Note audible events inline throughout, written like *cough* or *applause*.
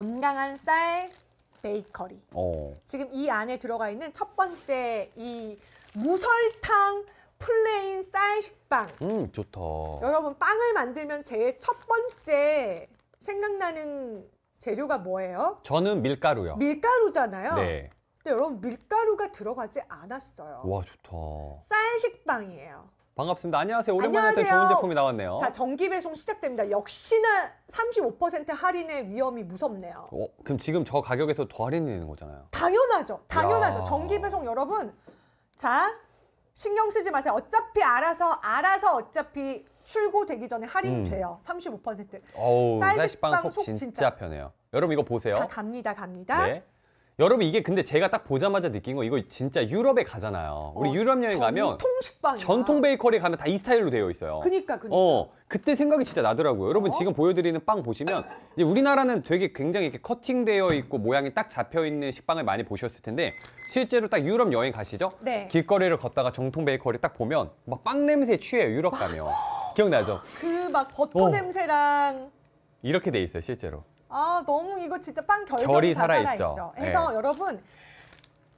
건강한 쌀 베이커리. 어. 지금 이 안에 들어가 있는 첫 번째 이 무설탕 플레인 쌀 식빵. 음, 좋다. 여러분 빵을 만들면 제일첫 번째 생각나는 재료가 뭐예요? 저는 밀가루요. 밀가루잖아요. 네. 근데 여러분 밀가루가 들어가지 않았어요. 와, 좋다. 쌀 식빵이에요. 반갑습니다. 안녕하세요. 오랜만에 또 좋은 제품이 나왔네요. 자, 정기 배송 시작됩니다. 역시나 35% 할인의 위험이 무섭네요. 어, 그럼 지금 저 가격에서 더 할인되는 이 거잖아요. 당연하죠. 당연하죠. 야. 전기 배송 여러분. 자, 신경 쓰지 마세요. 어차피 알아서 알아서 어차피 출고되기 전에 할인돼요. 음. 35%. 어우, 쌀식빵 속, 속 진짜, 진짜 편해요. 여러분 이거 보세요. 자, 갑니다. 갑니다. 네. 여러분 이게 근데 제가 딱 보자마자 느낀 거 이거 진짜 유럽에 가잖아요. 우리 어, 유럽 여행 가면 전통 식빵 전통 베이커리 가면 다 이 스타일로 되어 있어요. 그니까 그니까. 어 그때 생각이 진짜 나더라고요. 여러분 어? 지금 보여드리는 빵 보시면 우리나라는 되게 굉장히 이렇게 커팅되어 있고 모양이 딱 잡혀 있는 식빵을 많이 보셨을 텐데 실제로 딱 유럽 여행 가시죠? 네. 길거리를 걷다가 전통 베이커리 딱 보면 막 빵냄새 취해요 유럽 가면 기억나죠? 그 막 버터 어. 냄새랑 이렇게 돼 있어요 실제로. 아 너무 이거 진짜 빵결이 살아있죠. 그래서 네. 여러분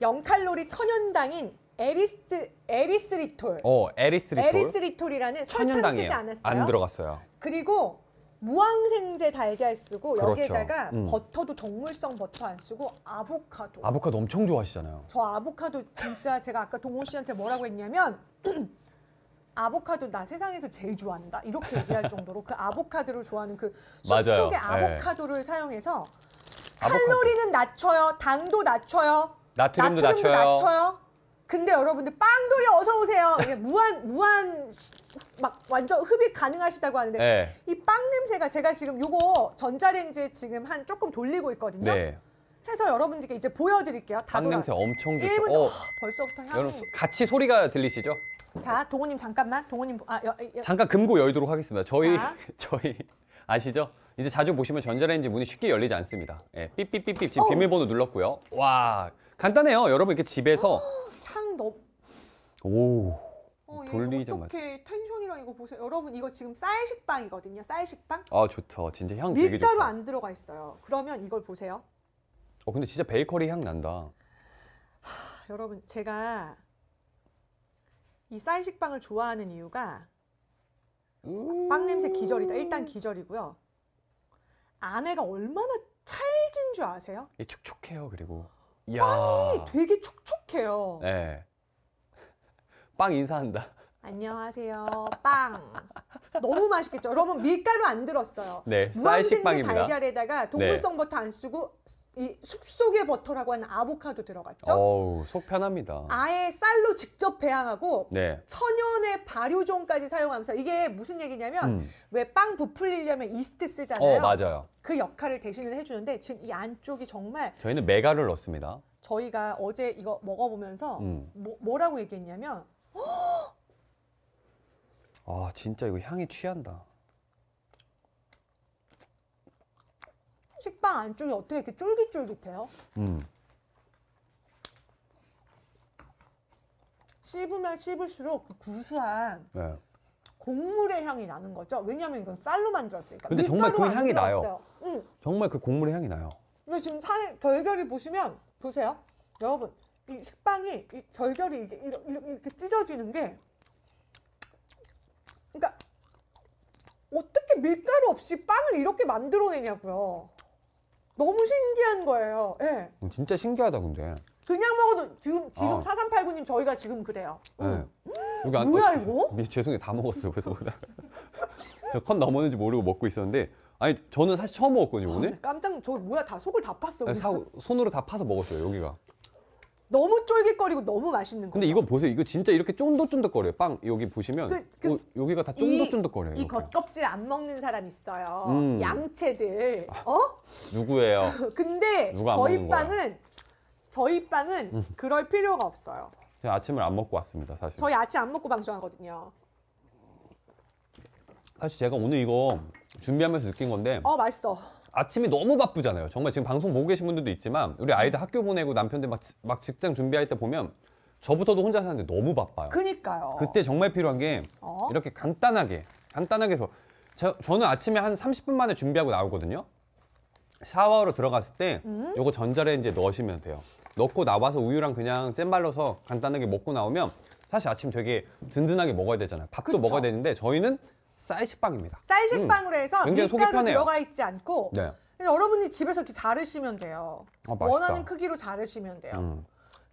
0칼로리 천연당인 에리스 에리스리톨. 어, 에리스리톨. 에리스리톨이라는 설탕 쓰지 않았어요. 안 들어갔어요. 그리고 무항생제 달걀 쓰고 그렇죠. 여기에다가 음. 버터도 동물성 버터 안 쓰고 아보카도. 아보카도 엄청 좋아하시잖아요. 저 아보카도 진짜 제가 아까 동호 씨한테 뭐라고 했냐면 *clears throat* 아보카도 나 세상에서 제일 좋아한다 이렇게 얘기할 *laughs* 정도로 그 아보카도를 좋아하는 그 숲속의 예. 아보카도를 네. 사용해서 아보카도. 칼로리는 낮춰요, 당도 낮춰요, 나트륨도, 나트륨도 낮춰요. 낮춰요. 근데 여러분들 빵돌이 어서 오세요. 이게 무한 무한 막 완전 흡입 가능하시다고 하는데 네. 예. 이빵 냄새가 제가 지금 요거 전자레인지에 지금 한 조금 돌리고 있거든요. 네. 해서 여러분들께 이제 보여드릴게요. 다빵 냄새 엄청 좋죠. 1분 어, 아, 벌써부터 향이. 여러분 같이 소리가 들리시죠? 자, 동호님 잠깐만. 동호님 아, 여, 여. 잠깐 금고 여의도록 하겠습니다. 저희 *laughs* 저희 아시죠? 이제 자주 보시면 전자레인지 문이 쉽게 열리지 않습니다. 예, 삐삐삐삐 지금 어 비밀번호 눌렀고요. 와 간단해요. 여러분 이렇게 집에서 향 어, 너무 오 어, 돌리자마자 어떻게 텐션이랑 이거 보세요. 여러분 이거 지금 쌀 식빵이거든요. 쌀 식빵. 아 좋다. 진짜 향 되게 좋다. 밀가루 안 들어가 있어요. 그러면 이걸 보세요. 어 근데 진짜 베이커리 향 난다. 하, 여러분 제가 이 쌀식빵을 좋아하는 이유가 음. 빵 냄새 기절이다. 일단 기절이고요. 안에가 얼마나 찰진 줄 아세요? 예, 촉촉해요. 그리고 이야. 빵이 되게 촉촉해요. 네. 빵 인사한다. 안녕하세요. 빵. 너무 맛있겠죠? 여러분 밀가루 안 들었어요. 네, 쌀식빵입니다. 달걀에다가 동물성 네. 버터 안 쓰고 이 숲속의 버터라고 하는 아보카도 들어갔죠? 어우, 속 편합니다. 아예 쌀로 직접 배양하고 네. 천연의 발효종까지 사용하면서 이게 무슨 얘기냐면 음. 왜빵 부풀리려면 이스트 쓰잖아요. 어, 맞아요. 그 역할을 대신을 해주는데 지금 이 안쪽이 정말 저희는 메가를 넣습니다. 저희가 어제 이거 먹어보면서 음. 뭐, 라고 얘기했냐면 허! 아 진짜 이거 향이 취한다. 식빵 안쪽이 어떻게 이렇게 쫄깃쫄깃해요? 음. 씹으면 씹을수록 그 구수한 네. 곡물의 향이 나는 거죠. 왜냐하면 이건 쌀로 만들었으니까. 근데 정말 그 향이 나요. 응. 정말 그 곡물의 향이 나요. 근데 지금 살 결결이 보시면 보세요, 여러분 이 식빵이 이 결결이 이게 이렇게 찢어지는 게, 그러니까 어떻게 밀가루 없이 빵을 이렇게 만들어내냐고요. 너무 신기한 거예요. 예. 음, 진짜 신기하다 근데. 그냥 먹어도 지금 지금 아. 4389님 저희가 지금 그래요. 네. 여기 안, 뭐야 어, 이거? *laughs* 미, 죄송해요 다 먹었어요 그래서 *laughs* 저컷 넘었는지 모르고 먹고 있었는데 아니 저는 사실 처음 먹었거든요 아, 오늘. 깜짝 저 뭐야 다 속을 다 팠어. 사, 손으로 다 파서 먹었어요 여기가. 너무 쫄깃거리고 너무 맛있는 거. 근데 이거 보세요. 이거 진짜 이렇게 쫀득쫀득거려요. 빵 여기 보시면 그, 그, 어, 여기가 다 쫀득쫀득거려요. 이, 이 겉껍질 안 먹는 사람 있어요. 음. 양채들. 아, 어? 누구예요? *laughs* 근데 저희 빵은 거야? 저희 빵은 음. 그럴 필요가 없어요. 제가 아침을 안 먹고 왔습니다, 사실. 저희 아침 안 먹고 방송하거든요. 사실 제가 오늘 이거 준비하면서 느낀 건데. 어, 맛있어. 아침이 너무 바쁘잖아요. 정말 지금 방송 보고 계신 분들도 있지만 우리 아이들 학교 보내고 남편들 막, 막 직장 준비할 때 보면 저부터도 혼자 사는데 너무 바빠요. 그니까요. 그때 정말 필요한 게 어? 이렇게 간단하게 간단하게 해서 저, 저는 아침에 한 30분 만에 준비하고 나오거든요. 샤워로 들어갔을 때 음? 요거 전자레인지에 넣으시면 돼요. 넣고 나와서 우유랑 그냥 잼 발라서 간단하게 먹고 나오면 사실 아침 되게 든든하게 먹어야 되잖아요. 밥도 그쵸? 먹어야 되는데 저희는 쌀 식빵입니다. 쌀 식빵으로 음, 해서 굉장히 속 밀가루 들어가 있지 않고 네. 그냥 여러분이 집에서 이렇게 자르시면 돼요. 아, 원하는 크기로 자르시면 돼요. 음.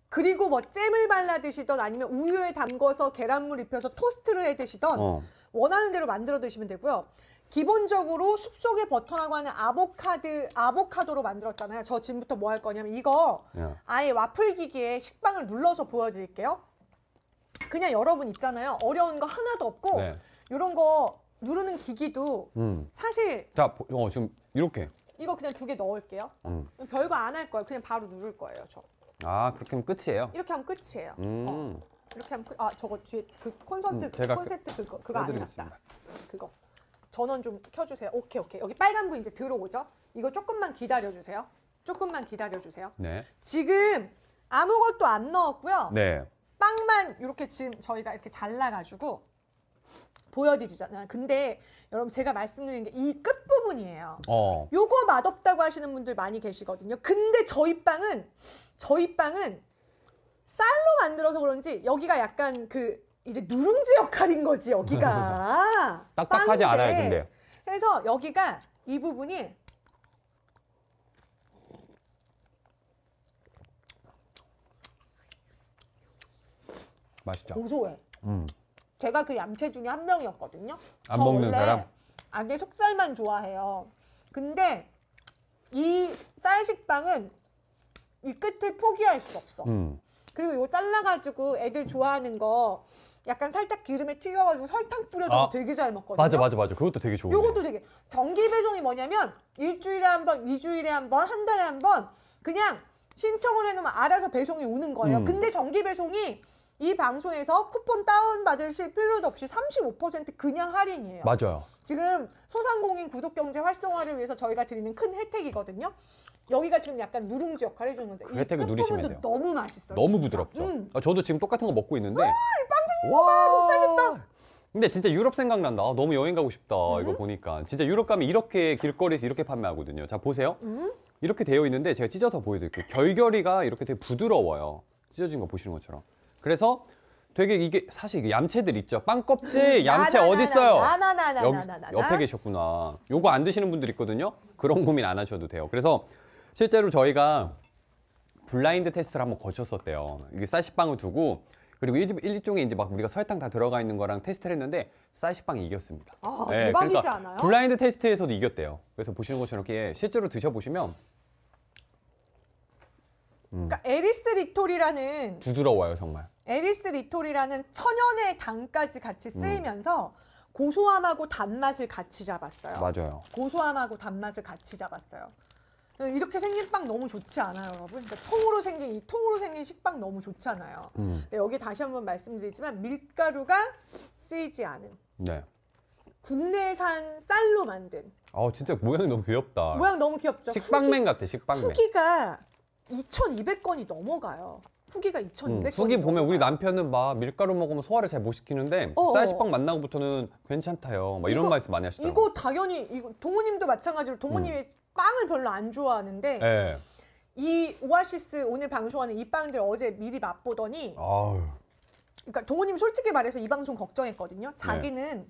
그리고 뭐 잼을 발라 드시던 아니면 우유에 담궈서 계란물 입혀서 토스트를 해 드시던 어. 원하는 대로 만들어 드시면 되고요. 기본적으로 숲속의 버터라고 하는 아보카드 아보카도로 만들었잖아요. 저 지금부터 뭐 할 거냐면 이거 예. 아예 와플 기기에 식빵을 눌러서 보여드릴게요. 그냥 여러분 있잖아요. 어려운 거 하나도 없고 네. 이런 거 누르는 기기도 음. 사실 자, 보- 어, 지금 이렇게. 이거 그냥 두 개 넣을게요. 음. 별거 안 할 거예요. 그냥 바로 누를 거예요. 저 아, 그렇게 하면 끝이에요. 이렇게 하면 끝이에요. 음. 어, 이렇게 하면 끝. 아 저거 뒤에 그 콘서트 음, 콘셉트 그 그거 그거 안 해놨다. 다 그거 전원 좀 켜주세요. 오케이 오케이 여기 빨간 불 이제 들어오죠. 이거 조금만 기다려주세요. 조금만 기다려주세요. 네. 지금 아무것도 안 넣었고요. 네. 빵만 이렇게 지금 저희가 이렇게 잘라가지고 보여지리잖아요 근데 여러분 제가 말씀드린 게 이 끝부분이에요. 어. 요거 맛없다고 하시는 분들 많이 계시거든요. 근데 저희 빵은 저희 빵은 쌀로 만들어서 그런지 여기가 약간 그 이제 누룽지 역할인 거지 여기가 *laughs* 딱딱하지 않아요 근데 그래서 여기가 이 부분이 맛있죠 고소해 음. 제가 그 얌체 중에 한 명이었거든요. 안 먹는 사람? 안니 아, 속살만 좋아해요. 근데 이 쌀식빵은 이 끝을 포기할 수 없어. 음. 그리고 이거 잘라가지고 애들 좋아하는 거 약간 살짝 기름에 튀겨가지고 설탕 뿌려줘도 아, 되게 잘 먹거든요. 맞아, 맞아, 맞아. 그것도 되게 좋은. 요것도 되게 정기 배송이 뭐냐면 일주일에 한 번, 이주일에 한 번, 한 달에 한 번 그냥 신청을 해놓으면 알아서 배송이 오는 거예요. 음. 근데 정기 배송이 이 방송에서 쿠폰 다운받으실 필요도 없이 35% 그냥 할인이에요. 맞아요. 지금 소상공인 구독 경제 활성화를 위해서 저희가 드리는 큰 혜택이거든요. 여기가 지금 약간 누룽지 역할을 해주는 데그 혜택을 누리시면 돼요. 너무 맛있어요. 너무 진짜. 부드럽죠. 음. 아, 저도 지금 똑같은 거 먹고 있는데 와, 빵 와, 목살입다 근데 진짜 유럽 생각난다. 아, 너무 여행 가고 싶다. 음? 이거 보니까 진짜 유럽 가면 이렇게 길거리에서 이렇게 판매하거든요. 자 보세요. 음? 이렇게 되어 있는데 제가 찢어서 보여드릴게요. 결결이가 이렇게 되게 부드러워요. 찢어진 거 보시는 것처럼. 그래서 되게 이게 사실 이게 얌체들 있죠. 빵 껍질 얌채 어디 있어요? 나 옆에 계셨구나. 요거 안 드시는 분들 있거든요. 그런 고민 안 하셔도 돼요. 그래서 실제로 저희가 블라인드 테스트를 한번 거쳤었대요. 이게 쌀식빵을 두고 그리고 일집 일종의 이제 막 우리가 설탕 다 들어가 있는 거랑 테스트를 했는데 쌀식빵이 이겼습니다. 아, 네, 대박이지 그러니까 않아요? 블라인드 테스트에서도 이겼대요. 그래서 보시는 것처럼 이렇게 실제로 드셔 보시면 음. 그러니까 에리스 리톨이라는 부드러워요 정말. 에리스 리톨이라는 천연의 당까지 같이 음. 쓰이면서 고소함하고 단맛을 같이 잡았어요. 맞아요. 고소함하고 단맛을 같이 잡았어요. 이렇게 생긴 빵 너무 좋지 않아요, 여러분? 그러니까 통으로 생긴 이 통으로 생긴 식빵 너무 좋잖아요. 음. 여기 다시 한번 말씀드리지만 밀가루가 쓰이지 않은. 네. 국내산 쌀로 만든. 아 진짜 모양이 너무 귀엽다. 모양 너무 귀엽죠. 식빵맨 후기, 같아, 식빵맨. 후기가 2,200건이 넘어가요. 후기가 2,200건. 음, 후기 보면 우리 남편은 막 밀가루 먹으면 소화를 잘 못 시키는데 어, 어. 쌀식빵 만나고부터는 괜찮다요. 막 이런 이거, 말씀 많이 하시더라고요. 이거 당연히 이거 동우님도 마찬가지로 동우님이 음. 빵을 별로 안 좋아하는데 네. 이 오아시스 오늘 방송하는 이 빵들 어제 미리 맛보더니 아유. 그러니까 동우님 솔직히 말해서 이 방송 걱정했거든요. 자기는 네.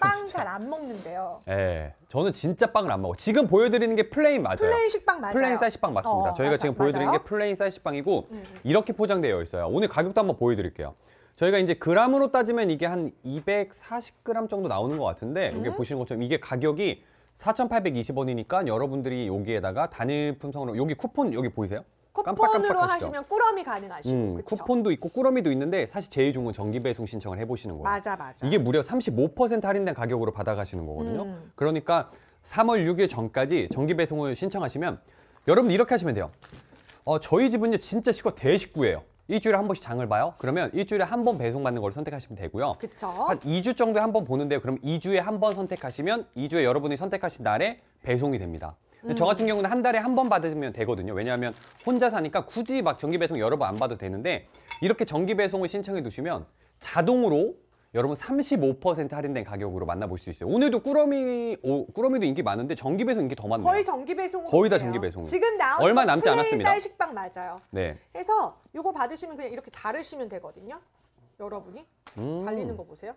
빵잘안 먹는데요. 예. 저는 진짜 빵을 안 먹어. 지금 보여드리는 게 플레인 맞아요. 플레인 식빵 맞아요. 플레인 쌀 식빵 맞습니다. 어, 저희가 맞아, 지금 보여드리는 맞아요? 게 플레인 쌀 식빵이고 음, 음. 이렇게 포장되어 있어요. 오늘 가격도 한번 보여드릴게요. 저희가 이제 그램으로 따지면 이게 한 240g 정도 나오는 것 같은데 음? 여기 보시는 것처럼 이게 가격이 4,820원이니까 여러분들이 여기에다가 단일 품성으로 여기 쿠폰 여기 보이세요? 쿠폰으로 하시면 꾸러미 가능하시고 음, 쿠폰도 있고 꾸러미도 있는데 사실 제일 좋은 건 정기 배송 신청을 해보시는 거예요. 맞아 맞아. 이게 무려 35% 할인된 가격으로 받아가시는 거거든요. 음. 그러니까 3월 6일 전까지 정기 배송을 신청하시면 여러분 이렇게 하시면 돼요. 어, 저희 집은요 진짜 시거 대식구예요. 일주일에 한 번씩 장을 봐요. 그러면 일주일에 한 번 배송받는 걸 선택하시면 되고요. 그쵸. 한 2주 정도에 한 번 보는데요. 그럼 2주에 한 번 선택하시면 2주에 여러분이 선택하신 날에 배송이 됩니다. 음. 저 같은 경우는 한 달에 한 번 받으면 되거든요. 왜냐하면 혼자 사니까 굳이 막 전기 배송 여러 번 안 받아도 되는데 이렇게 전기 배송을 신청해 두시면 자동으로 여러분 35% 할인된 가격으로 만나볼 수 있어요. 오늘도 꾸러미 오, 꾸러미도 인기 많은데 전기 배송 인기 더 많네요. 거의 전기 배송 거의 다 전기 배송. 지금 나온 얼마 남지 않았습니다. 쌀 식빵 맞아요. 네. 해서 요거 받으시면 그냥 이렇게 자르시면 되거든요. 여러분이 음. 잘리는 거 보세요.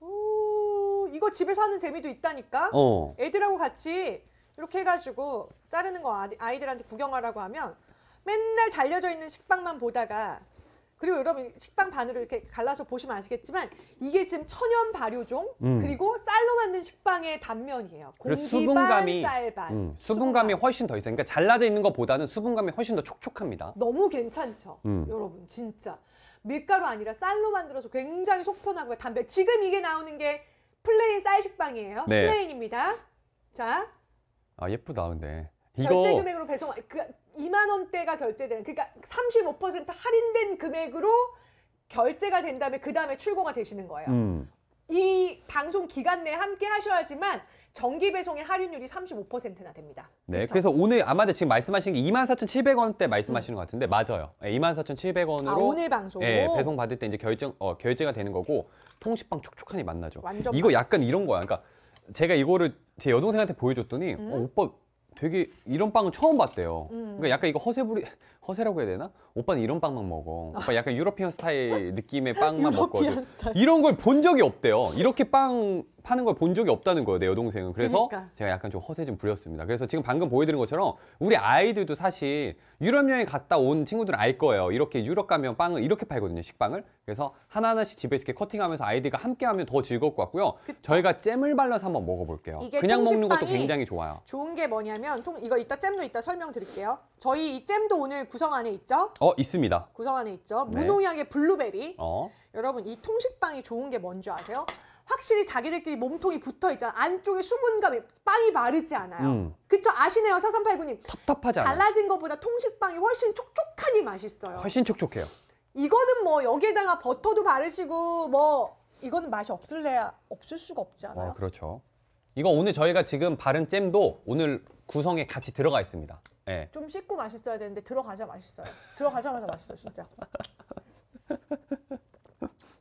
오, 이거 집에서 하는 재미도 있다니까. 어. 애들하고 같이 이렇게 해가지고 자르는 거 아이들한테 구경하라고 하면 맨날 잘려져 있는 식빵만 보다가 그리고 여러분 식빵 반으로 이렇게 갈라서 보시면 아시겠지만 이게 지금 천연 발효종 음. 그리고 쌀로 만든 식빵의 단면이에요. 공기 수분감이, 쌀 반. 음, 수분감이 훨씬 더 있어요. 그러니까 잘라져 있는 것보다는 수분감이 훨씬 더 촉촉합니다. 너무 괜찮죠, 음. 여러분 진짜 밀가루 아니라 쌀로 만들어서 굉장히 속편하고 담배. 지금 이게 나오는 게 플레인 쌀 식빵이에요. 네. 플레인입니다. 자, 아 예쁘다 근데 이거 결제 금액으로 배송 그 2만 원대가 결제되는 그러니까 35% 할인된 금액으로 결제가 된 다음에 그 다음에 출고가 되시는 거예요. 음. 이 방송 기간 내에 함께 하셔야지만 정기 배송의 할인율이 35%나 됩니다. 네, 그렇죠? 그래서 오늘 아마 도 지금 말씀하신 게 24,700원대 말씀하시는 음. 것 같은데 맞아요. 24,700원으로 예, 아, 오늘 방송 예, 배송 받을 때 이제 결정 어, 결제가 되는 거고 통식방 촉촉하니 만나죠. 이거 맛있지. 약간 이런 거야. 그러니까 제가 이거를 제 여동생한테 보여줬더니 음? 어, 오빠 되게 이런 빵은 처음 봤대요. 음. 그러니까 약간 이거 허세부리 *laughs* 허세라고 해야 되나? 오빠는 이런 빵만 먹어. 오빠 약간 유러피언 스타일 느낌의 *laughs* 빵만 먹거든. 스타일. 이런 걸 본 적이 없대요. 이렇게 빵 파는 걸 본 적이 없다는 거예요, 내 여동생은. 그래서 그러니까. 제가 약간 좀 허세 좀 부렸습니다. 그래서 지금 방금 보여드린 것처럼 우리 아이들도 사실 유럽 여행 갔다 온 친구들은 알 거예요. 이렇게 유럽 가면 빵을 이렇게 팔거든요, 식빵을. 그래서 하나하나씩 집에서 이렇게 커팅하면서 아이들과 함께 하면 더 즐거울 것 같고요. 그쵸? 저희가 잼을 발라서 한번 먹어볼게요. 그냥 먹는 것도 굉장히 좋아요. 좋은 게 뭐냐면 통, 이거 이따 잼도 이따 설명드릴게요. 저희 이 잼도 오늘 구성 안에 있죠? 어, 있습니다. 구성 안에 있죠. 네. 무농약의 블루베리. 어. 여러분 이 통식빵이 좋은 게 뭔지 아세요? 확실히 자기들끼리 몸통이 붙어 있잖아. 안쪽에 수분 감이 빵이 마르지 않아요. 음. 그쵸 아시네요, 사삼팔구님 텁텁하지 않아. 잘라진 것보다 통식빵이 훨씬 촉촉하니 맛있어요. 훨씬 촉촉해요. 이거는 뭐 여기에다가 버터도 바르시고 뭐 이거는 맛이 없을래야 없을 수가 없잖아요 어, 그렇죠. 이거 오늘 저희가 지금 바른 잼도 오늘 구성에 같이 들어가 있습니다. 예. 좀 씻고 맛있어야 되는데 들어가자 맛있어요. 들어가자마자 맛있어요, 진짜. *laughs*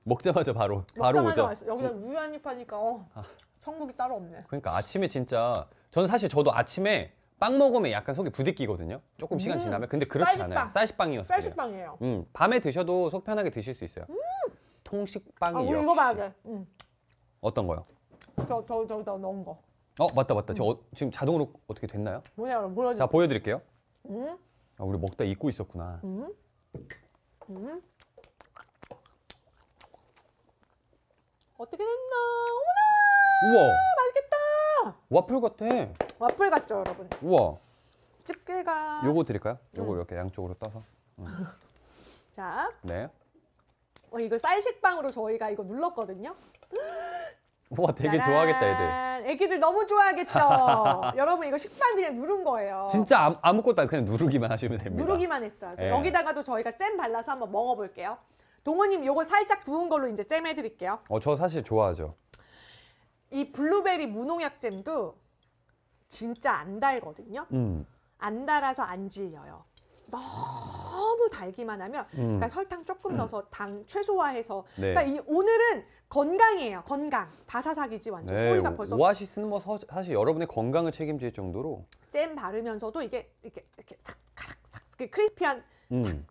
먹자마자 바로 바로 오죠. 맛있어. 여기다 어. 우유 한입 하니까 어, 아. 천국이 따로 없네. 그러니까 아침에 진짜 저는 사실 저도 아침에 빵 먹으면 약간 속이 부딪히거든요. 조금 시간 음. 지나면 근데 그렇지 쌀식빵. 않아요. 쌀식빵이었어요. 쌀식빵이에요. 음 밤에 드셔도 속 편하게 드실 수 있어요. 음. 통식빵이 아, 이거 봐야 돼. 음. 어떤 거요? 저저 저기다 넣은 거. 어 맞다 맞다. 저 어, 지금 자동으로 어떻게 됐나요? 뭐냐 보여자 보여드릴게요. 음. 아, 우리 먹다 잊고 있었구나. 음. 음. 어떻게 됐나? 어머나! 우와! 맛있겠다! 와플 같아. 와플 같죠, 여러분? 우와. 집게가. 요거 드릴까요? 요거 음. 이렇게 양쪽으로 떠서. 음. *laughs* 자. 네. 어, 이거 쌀식빵으로 저희가 이거 눌렀거든요. 와 되게 짜란. 좋아하겠다 애들 애기들 너무 좋아하겠죠 *laughs* 여러분 이거 식판 그냥 누른 거예요 진짜 아무, 아무것도 안 그냥 누르기만 하시면 됩니다 누르기만 했어요 예. 여기다가도 저희가 잼 발라서 한번 먹어볼게요 동호님 요거 살짝 부은 걸로 이제 잼 해드릴게요. 어, 저 사실 좋아하죠. 이 블루베리 무농약 잼도 진짜 안 달거든요. 음. 안 달아서 안 질려요. 너무 달기만 하면 음. 그러니까 설탕 조금 음. 넣어서 당 최소화해서 네. 그러니까 이 오늘은 건강이에요 건강 바사삭이지 완전 네. 소리가 벌써 오아시스는 뭐 서, 사실 여러분의 건강을 책임질 정도로 잼 바르면서도 이게 이렇게 이렇게 삭 그 크리스피한 삭삭 음.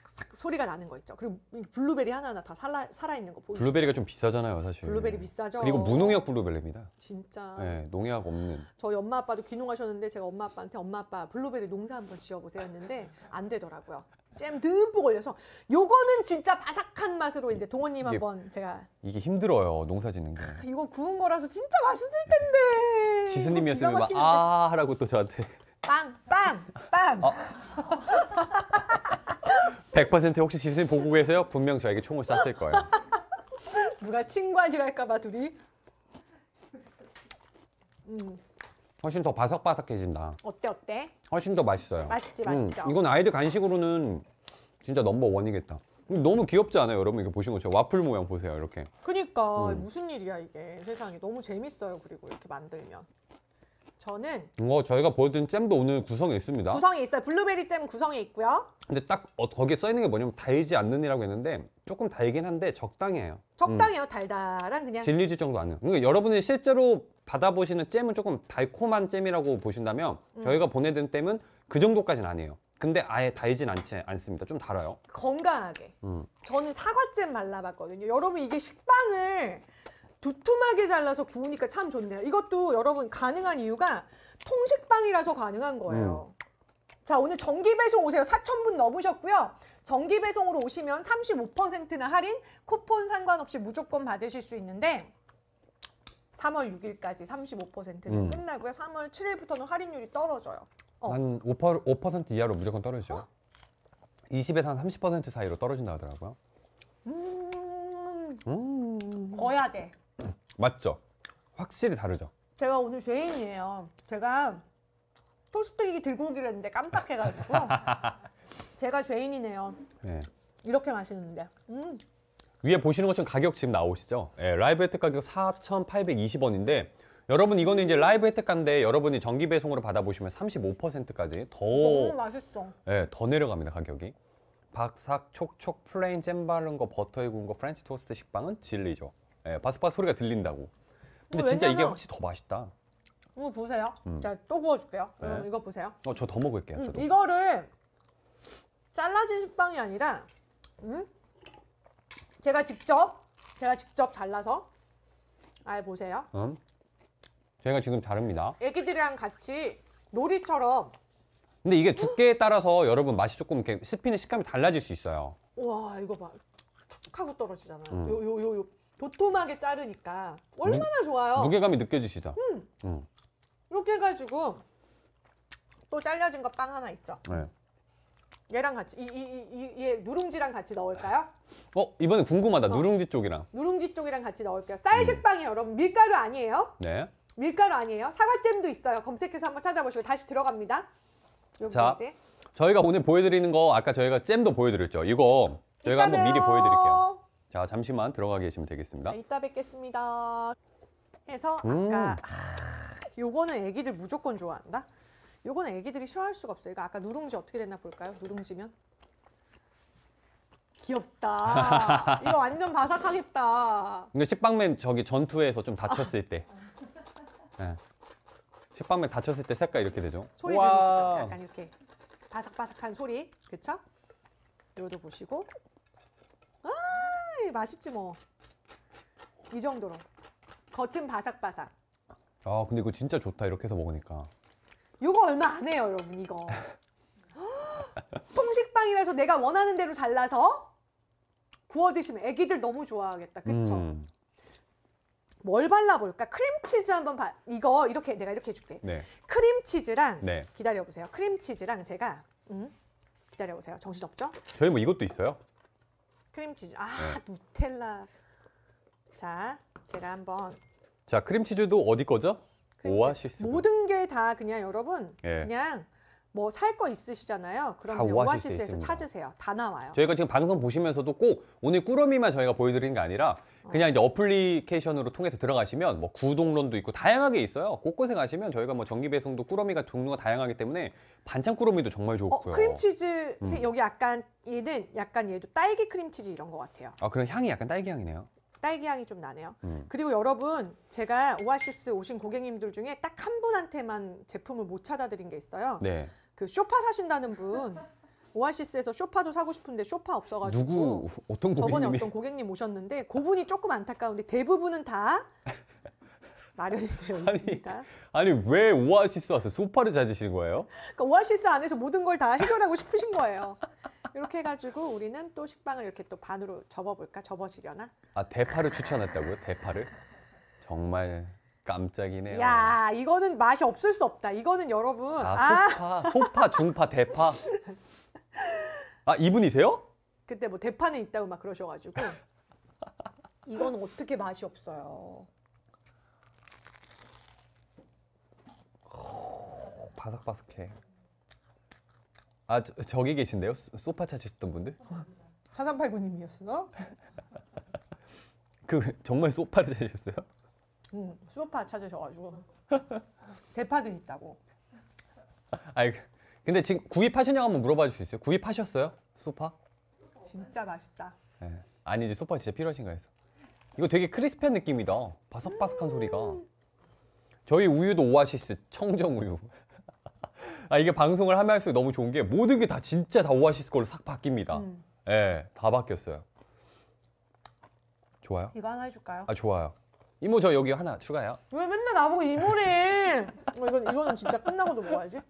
삭삭 소리가 나는 거 있죠. 그리고 블루베리 하나하나 다 살아, 살아있는 거 보이시죠? 블루베리가 좀 비싸잖아요, 사실. 블루베리 비싸죠. 그리고 무농약 블루베리입니다. 진짜. 네, 농약 없는. 저희 엄마 아빠도 귀농하셨는데 제가 엄마 아빠한테 엄마 아빠 블루베리 농사 한번 지어보세요 했는데 안 되더라고요. 잼 듬뿍 올려서 요거는 진짜 바삭한 맛으로 이제 동원님 한번 제가 이게 힘들어요 농사 짓는 게 크, *laughs* 이거 구운 거라서 진짜 맛있을 텐데 지수님이었으면 막아 하라고 또 저한테 빵 빵 빵. 아. *laughs* 100% 혹시 지수님 보고 계세요? 분명 저에게 총을 쐈을 거예요. *laughs* 누가 친구 아랄까봐 둘이. 음. 훨씬 더 바삭바삭해진다. 어때 어때? 훨씬 더 맛있어요. 맛있지 음, 맛있죠. 이건 아이들 간식으로는 진짜 넘버 원이겠다. 너무 귀엽지 않아요, 여러분? 이거 보신 것처럼 와플 모양 보세요, 이렇게. 그니까 음. 무슨 일이야 이게 세상에 너무 재밌어요. 그리고 이렇게 만들면. 저는 뭐 저희가 보여드린 잼도 오늘 구성에 있습니다. 구성이 있어요. 블루베리 잼 구성에 있고요. 근데 딱 어, 거기에 써 있는 게 뭐냐면 달지 않는이라고 했는데 조금 달긴 한데 적당해요. 음. 적당해요. 음. 달달한 그냥 질리지 정도 안 해요. 그러니까 여러분이 실제로 받아보시는 잼은 조금 달콤한 잼이라고 보신다면 음. 저희가 보내드린 잼은 그 정도까지는 아니에요. 근데 아예 달진 않지 않습니다. 좀 달아요. 건강하게. 음. 저는 사과잼 말라봤거든요. 여러분 이게 식빵을 두툼하게 잘라서 구우니까 참 좋네요. 이것도 여러분 가능한 이유가 통식빵이라서 가능한 거예요. 음. 자 오늘 정기 배송 오세요. 4천분 넘으셨고요. 정기 배송으로 오시면 35%나 할인, 쿠폰 상관없이 무조건 받으실 수 있는데 3월 6일까지 35%는 음. 끝나고요. 3월 7일부터는 할인율이 떨어져요. 어. 한 5%, 5% 이하로 무조건 떨어지죠. 어? 20에서 한30% 사이로 떨어진다 하더라고요. 음. 음. 거야 돼. 맞죠? 확실히 다르죠? 제가 오늘 죄인이에요. 제가 토스트기기 들고 오기로 했는데 깜빡해가지고 *laughs* 제가 죄인이네요. 네. 이렇게 마시는데. 음. 위에 보시는 것처럼 가격 지금 나오시죠? 네, 라이브 혜택 가격 4,820원인데 여러분 이거는 이제 라이브 혜택가인데 여러분이 정기 배송으로 받아보시면 35%까지 더 너무 맛있어. 네, 더 내려갑니다 가격이. 박삭, 촉촉, 플레인 잼 바른 거, 버터에 구운 거, 프렌치 토스트 식빵은 진리죠. 예, 바삭바삭 소리가 들린다고. 근데 어, 진짜 이게 확실히 더 맛있다. 이거 어, 보세요. 음. 자, 또 구워줄게요. 네. 여 이거 보세요. 어, 저 더 먹을게요. 음, 저도. 이거를 잘라진 식빵이 아니라 음? 제가 직접 제가 직접 잘라서 아 보세요. 음. 저가 지금 자릅니다. 애기들이랑 같이 놀이처럼 근데 이게 두께에 따라서 여러분 맛이 조금 이렇게 씹히는 식감이 달라질 수 있어요. 와 이거 봐 툭하고 떨어지잖아요. 요 요요요 음. 도톰하게 자르니까 얼마나 좋아요. 무게감이 느껴지시다. 음. 음. 이렇게 해가지고 또 잘려진 거 빵 하나 있죠. 네. 얘랑 같이 이 이 이얘 누룽지랑 같이 넣을까요? 어 이번에 궁금하다. 어. 누룽지 쪽이랑. 누룽지 쪽이랑 같이 넣을게요. 쌀식빵이 음. 여러분 밀가루 아니에요? 네. 밀가루 아니에요? 사과잼도 있어요. 검색해서 한번 찾아보시고 다시 들어갑니다. 여기지 저희가 오늘 보여드리는 거 아까 저희가 잼도 보여드렸죠. 이거 저희가 한번 미리 보여드릴게요. 자, 잠시만 들어가 계시면 되겠습니다. 자, 이따 뵙겠습니다. 해서 아까 음. 하, 요거는 애기들 무조건 좋아한다. 요거는 애기들이 싫어할 수가 없어요. 이거 아까 누룽지 어떻게 됐나 볼까요? 누룽지면 귀엽다. *laughs* 이거 완전 바삭하겠다. 근데 식빵맨 저기 전투에서 좀 다쳤을 때. 네. 식빵맨 다쳤을 때 색깔 이렇게 되죠. 소리 우와. 들리시죠? 약간 이렇게 바삭바삭한 소리. 그쵸? 요도 보시고 에이 음, 맛있지 뭐. 이 정도로. 겉은 바삭바삭. 아 근데 이거 진짜 좋다 이렇게 해서 먹으니까. 요거 얼마 안 해요 여러분 이거. *laughs* 통식빵이라서 내가 원하는 대로 잘라서 구워 드시면 애기들 너무 좋아하겠다. 그쵸? 음. 뭘 발라볼까? 크림치즈 한번 발 이거 이렇게 내가 이렇게 해줄게. 네. 크림치즈랑 네. 기다려보세요. 크림치즈랑 제가 음, 기다려보세요. 정신없죠? 저희 뭐 이것도 있어요. 크림치즈. 아, 네. 누텔라. 자, 제가 한번. 자, 크림치즈도 어디 거죠? 오아시스. 모든 게 다 그냥 여러분 예. 그냥 뭐살거 있으시잖아요. 그러면 오아시스에서 있습니다. 찾으세요. 다 나와요. 저희가 지금 방송 보시면서도 꼭 오늘 꾸러미만 저희가 보여드리는 게 아니라 그냥 이제 어플리케이션으로 통해서 들어가시면 뭐 구독론도 있고 다양하게 있어요. 곳곳에 가시면 저희가 뭐 전기 배송도 꾸러미가 종류가 다양하기 때문에 반찬 꾸러미도 정말 어, 좋고요. 어, 크림치즈 음. 여기 약간 얘는 약간 얘도 딸기 크림치즈 이런 것 같아요. 아 그럼 향이 약간 딸기 향이네요. 딸기 향이 좀 나네요. 음. 그리고 여러분 제가 오아시스 오신 고객님들 중에 딱 한 분한테만 제품을 못 찾아드린 게 있어요. 네. 그 쇼파 사신다는 분 오아시스에서 쇼파도 사고 싶은데 쇼파 없어가지고 누구 어떤 고객님 저번에 어떤 고객님 오셨는데 그분이 조금 안타까운데 대부분은 다 *laughs* 마련이 되어 있습니다. 아니, 아니 왜 오아시스 와서 소파를 찾으시는 거예요? 그러니까 오아시스 안에서 모든 걸 다 해결하고 싶으신 거예요. 이렇게 해가지고 우리는 또 식빵을 이렇게 또 반으로 접어볼까? 접어지려나? 아 대파를 추천했다고요? 대파를? 정말 깜짝이네요. 야, 이거는 맛이 없을 수 없다. 이거는 여러분. 아, 아. 소파, 아. 소파, 중파, 대파. 아, 이분이세요? 그때 뭐 대파는 있다고 막 그러셔가지고. 이건 어떻게 맛이 없어요. 바삭바삭해. 아, 저, 기 계신데요? 소파 찾으셨던 분들? 사삼팔구님이었어? *laughs* 그 정말 소파를 찾으셨어요? 음, 소파 찾으셔가지고 *laughs* 대파도 있다고. 아니 근데 지금 구입하셨냐고 한번 물어봐 줄수 있어요? 구입하셨어요? 소파? 진짜 맛있다. 네. 예. 아니지 소파 진짜 필요하신가 해서. 이거 되게 크리스피한 느낌이다. 바삭바삭한 소리가. 음. 저희 우유도 오아시스 청정 우유. *laughs* 아 이게 방송을 하면 할수록 너무 좋은 게 모든 게 다 진짜 다 오아시스 걸로 싹 바뀝니다. 음. 예, 다 바뀌었어요. 좋아요? 이거 하나 해줄까요? 아 좋아요. 이모 저 여기 하나 추가요. 왜 맨날 나보고 이모래? 어, 이건 이거는 진짜 끝나고도 뭐하지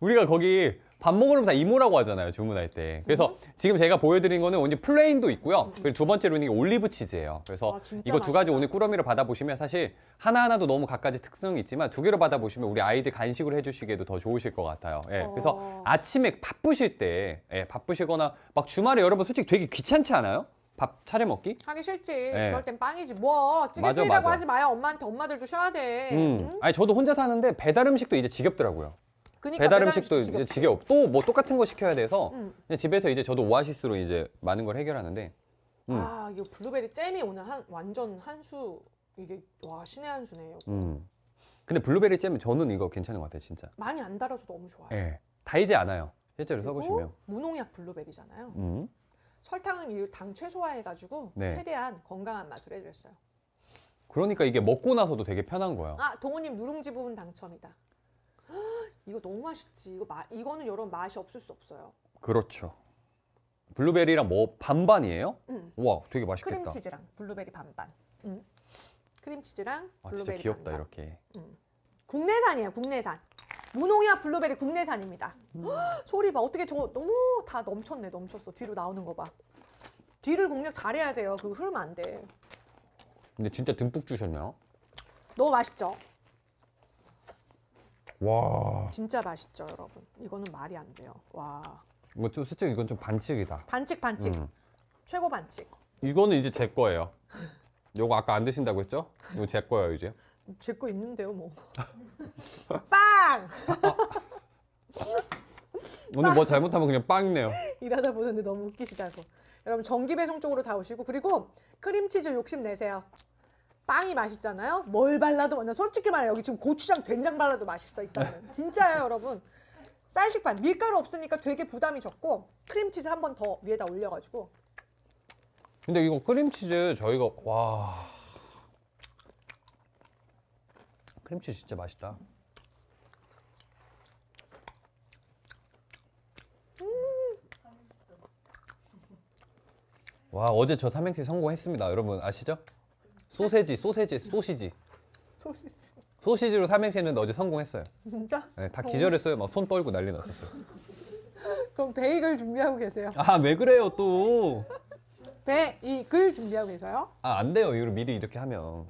우리가 거기 밥 먹으려면 다 이모라고 하잖아요 주문할 때. 그래서 음. 지금 제가 보여드린 거는 오늘 플레인도 있고요. 그리고 두 번째로 있는 게 올리브 치즈예요. 그래서 아, 진짜 이거 두 가지 오늘 꾸러미를 받아보시면 사실 하나 하나도 너무 각가지 특성이 있지만 두 개로 받아보시면 우리 아이들 간식으로 해주시기에도 더 좋으실 것 같아요. 예, 어. 그래서 어. 아침에 바쁘실 때 예, 바쁘시거나 막 주말에 여러분 솔직히 되게 귀찮지 않아요? 밥 차려 먹기? 하기 싫지. 네. 그럴 땐 빵이지. 뭐 맞아, 찌개끓이라고 하지 마요. 엄마한테 엄마들도 쉬어야 돼. 음. 응? 아니 저도 혼자 사는데 배달 음식도 이제 지겹더라고요. 그니까 배달, 음식도 이제 지겹. 또 뭐 똑같은 거 시켜야 돼서 음. 그냥 집에서 이제 저도 오아시스로 이제 많은 걸 해결하는데. 음. 아, 이거 블루베리 잼이 오늘 한 완전 한 수 이게 와 신의 한 수네요. 음. 근데 블루베리 잼 저는 이거 괜찮은 것 같아요, 진짜. 많이 안 달아서 너무 좋아요. 예. 네. 달지 않아요. 실제로 써보시면. 무농약 블루베리잖아요. 음. 설탕을 당 최소화해가지고 네. 최대한 건강한 맛으로 해드렸어요. 그러니까 이게 먹고 나서도 되게 편한 거예요. 아 동호님 누룽지 부분 당첨이다. 헉, 이거 너무 맛있지. 이거 마, 이거는 여러분 맛이 없을 수 없어요. 그렇죠. 블루베리랑 뭐 반반이에요? 응. 음. 와 되게 맛있겠다. 크림치즈랑 블루베리 반반. 응. 음. 크림치즈랑 블루베리 아, 진짜 귀엽다 반반. 이렇게. 응. 음. 국내산이에 국내산. 무농약 블루베리 국내산입니다. 음. 헉, 소리 봐. 어떻게 저 너무 다 넘쳤네. 넘쳤어. 뒤로 나오는 거 봐. 뒤를 공략 잘해야 돼요. 그거 흐르면 안 돼. 근데 진짜 듬뿍 주셨네요. 너무 맛있죠? 와. 진짜 맛있죠, 여러분. 이거는 말이 안 돼요. 와. 이거 좀 솔직히 이건 좀 반칙이다. 반칙 반칙. 음. 최고 반칙. 이거는 이제 제 거예요. 요거 아까 안 드신다고 했죠? 이거 제 거예요, 이제. 제거 있는데요, 뭐. *laughs* 빵! 아. 오늘 뭐 잘못하면 그냥 빵이네요. 일하다 보는데 너무 웃기시다고. 여러분 전기 배송 쪽으로 다 오시고 그리고 크림치즈 욕심 내세요. 빵이 맛있잖아요. 뭘 발라도 완전 솔직히 말해 여기 지금 고추장, 된장 발라도 맛있어 일단은 *laughs* 진짜예요, 여러분. 쌀식판 밀가루 없으니까 되게 부담이 적고 크림치즈 한 번 더 위에다 올려가지고. 근데 이거 크림치즈 저희가 와. 크림치즈 진짜 맛있다. 음. 와 어제 저 삼행시 성공했습니다 여러분 아시죠? 소세지 소세지 소시지 소시지 소시지로 삼행시 했는데 어제 성공했어요 진짜? 네, 다 어. 기절했어요 막손 떨고 난리 났었어요 그럼 베이글 준비하고 계세요? 아 왜 그래요 또? 베이글 준비하고 계세요? 아안 돼요 이걸 미리 이렇게 하면